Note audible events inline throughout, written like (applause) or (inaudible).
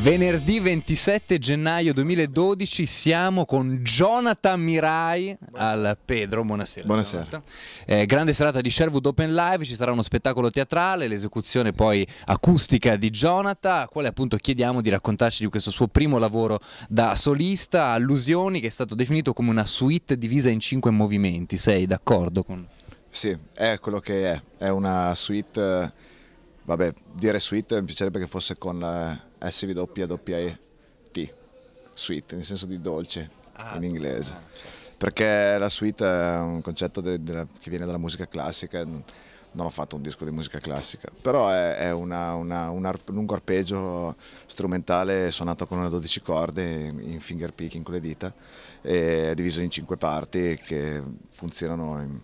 Venerdì 27 gennaio 2012 siamo con Jonathan Mirai al Pedro, buonasera. Buonasera. Eh, grande serata di Sherwood Open Live, ci sarà uno spettacolo teatrale, l'esecuzione poi acustica di Jonathan, a quale appunto chiediamo di raccontarci di questo suo primo lavoro da solista, Allusioni, che è stato definito come una suite divisa in cinque movimenti. Sei d'accordo con... Sì, è quello che è, è una suite, eh, vabbè, dire suite mi piacerebbe che fosse con... Eh SWWET, sweet, nel senso di dolce ah, in inglese. Ah, certo. Perché la suite è un concetto de, de, che viene dalla musica classica, non ho fatto un disco di musica classica, però è, è una, una, un arp, lungo arpeggio strumentale suonato con una 12 corde in finger picking con le dita, è diviso in 5 parti che funzionano in,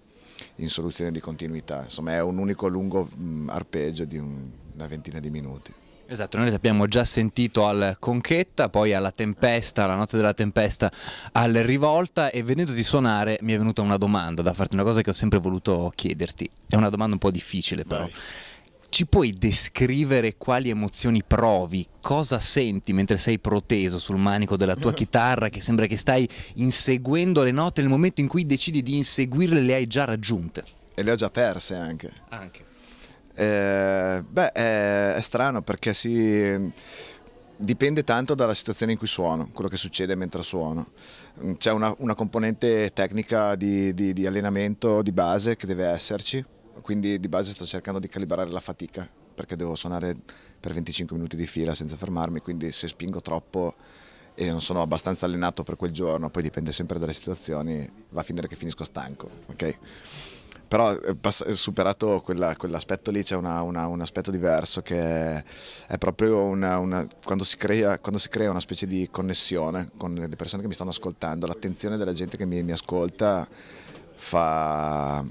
in soluzione di continuità, insomma è un unico lungo arpeggio di un, una ventina di minuti. Esatto, noi l'abbiamo già sentito al Conchetta, poi alla Tempesta, alla Notte della Tempesta, al Rivolta e venendo vedendoti suonare mi è venuta una domanda da farti, una cosa che ho sempre voluto chiederti, è una domanda un po' difficile però. Vai. Ci puoi descrivere quali emozioni provi, cosa senti mentre sei proteso sul manico della tua mm. chitarra che sembra che stai inseguendo le note nel momento in cui decidi di inseguirle le hai già raggiunte? E le ho già perse anche. Anche. Eh, beh, è, è strano perché si dipende tanto dalla situazione in cui suono, quello che succede mentre suono. Mm, c'è una, una, componente tecnica di, di, di, allenamento di base che deve esserci, quindi di base sto cercando di calibrare la fatica perché devo suonare per 25 minuti di fila senza fermarmi, quindi se spingo troppo e non sono abbastanza allenato per quel giorno, poi dipende sempre dalle situazioni, va a finire che finisco stanco. Okay? però eh, eh, superato quella, quell'aspetto lì c'è un aspetto diverso che è proprio una, una, quando, si crea, quando, si crea, una specie di connessione con le persone che mi stanno ascoltando, l'attenzione della gente che mi, mi ascolta fa,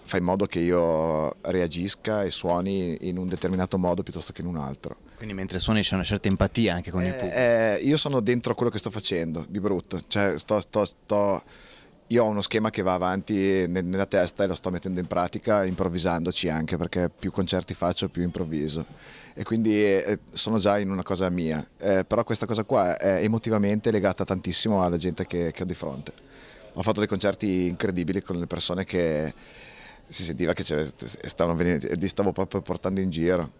fa in modo che io reagisca e suoni in un determinato modo piuttosto che in un altro. Quindi mentre suoni c'è una certa empatia anche con eh, il pubblico? Eh, io sono dentro quello che sto facendo, di brutto, cioè sto, sto, sto io ho uno schema che va avanti nella testa e lo sto mettendo in pratica improvvisandoci anche perché più concerti faccio più improvviso e quindi eh, sono già in una cosa mia eh, però questa cosa qua è emotivamente legata tantissimo alla gente che, che ho di fronte ho fatto dei concerti incredibili con le persone che si sentiva che stavano venendo, li stavo proprio portando in giro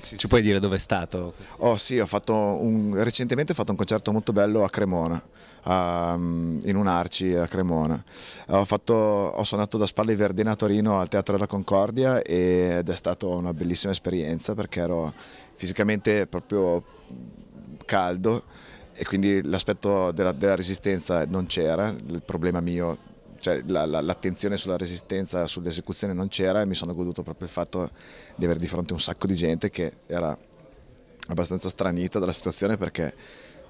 sì, Ci sì. puoi dire dove è stato? Oh sì, ho un, recentemente ho fatto un concerto molto bello a Cremona, a, um, in un Arci a Cremona. Ho, fatto, ho suonato da Spalle Verdina a Torino al Teatro della Concordia ed è stata una bellissima esperienza perché ero fisicamente proprio caldo e quindi l'aspetto della, della resistenza non c'era, il problema mio cioè, l'attenzione la, la, sulla resistenza, sull'esecuzione non c'era e mi sono goduto proprio il fatto di avere di fronte un sacco di gente che era abbastanza stranita dalla situazione perché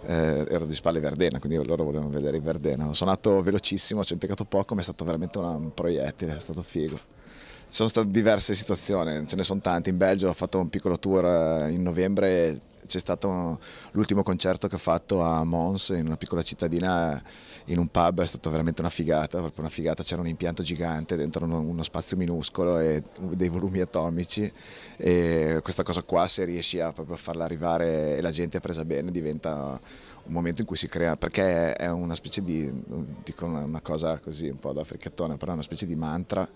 eh, ero di spalle Verdena, quindi loro volevano vedere in Verdena. Sono andato velocissimo, ci ho impiegato poco, ma è stato veramente un proiettile, è stato figo. Ci sono state diverse situazioni, ce ne sono tante. In Belgio ho fatto un piccolo tour eh, in novembre c'è stato l'ultimo concerto che ho fatto a Mons in una piccola cittadina eh, in un pub, è stata veramente una figata, proprio una figata, c'era un impianto gigante dentro uno, spazio minuscolo e dei volumi atomici e questa cosa qua se riesci a proprio farla arrivare e la gente è presa bene diventa un momento in cui si crea, perché è una specie di, dico una cosa così un po' da fricattone, però è una specie di mantra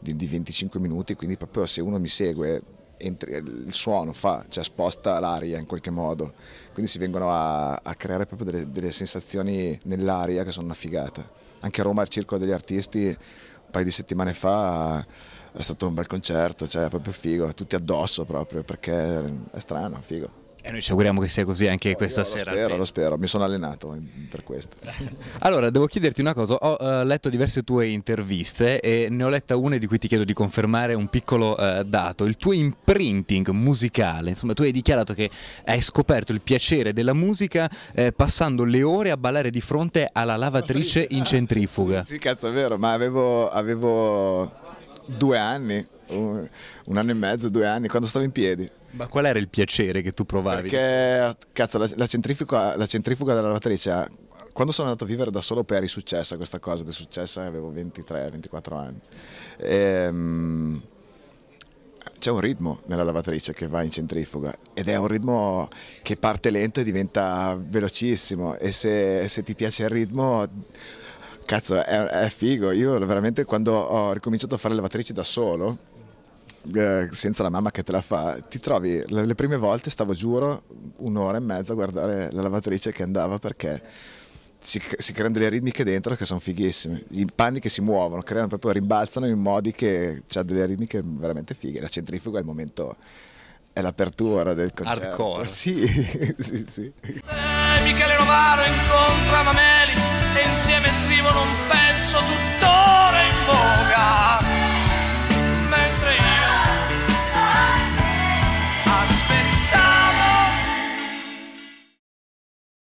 di, di 25 minuti, quindi proprio se uno mi segue entri, il suono fa, cioè sposta l'aria in qualche modo, quindi si vengono a, a creare proprio delle, delle sensazioni nell'aria che sono una figata. Anche a Roma al Circolo degli Artisti un paio di settimane fa è stato un bel concerto, cioè proprio figo, tutti addosso proprio perché è strano, figo. E noi ci auguriamo che sia così anche no, eh, questa sera. Lo spero, lo spero, mi sono allenato per questo. (laughs) allora, devo chiederti una cosa, ho uh, letto diverse tue interviste e ne ho letta una di cui ti chiedo di confermare un piccolo uh, dato, il tuo imprinting musicale, insomma tu hai dichiarato che hai scoperto il piacere della musica eh, passando le ore a ballare di fronte alla lavatrice in ah, centrifuga. sì, sì, cazzo è vero, ma avevo... avevo due anni, un, anno e mezzo, due anni, quando stavo in piedi. Ma qual era il piacere che tu provavi? Perché cazzo, la, la, centrifuga, la centrifuga della lavatrice, quando sono andato a vivere da solo per è risuccessa questa cosa, ed è avevo 23-24 anni. Ehm, c'è un ritmo nella lavatrice che va in centrifuga ed è un ritmo che parte lento e diventa velocissimo e se, se ti piace il ritmo cazzo è, è figo, io veramente quando ho ricominciato a fare le lavatrici da solo, eh, senza la mamma che te la fa, ti trovi le, prime volte stavo giuro un'ora e mezza a guardare la lavatrice che andava perché si, si creano delle ritmiche dentro che sono fighissime, i panni che si muovono, creano proprio rimbalzano in modi che c'ha cioè, delle ritmiche veramente fighe, la centrifuga è il momento è l'apertura del concerto. Hardcore. Sì, (laughs) sì, sì. Eh, Michele Novaro incontra Mameli insieme escribono un perro...